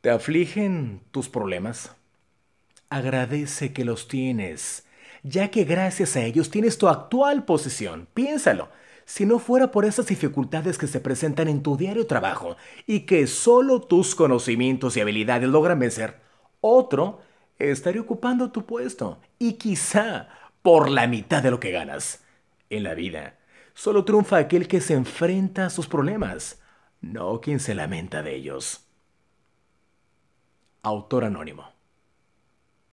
¿Te afligen tus problemas? Agradece que los tienes, ya que gracias a ellos tienes tu actual posición. Piénsalo, si no fuera por esas dificultades que se presentan en tu diario trabajo y que solo tus conocimientos y habilidades logran vencer, otro estaría ocupando tu puesto y quizá por la mitad de lo que ganas. En la vida, solo triunfa aquel que se enfrenta a sus problemas, no quien se lamenta de ellos. Autor anónimo.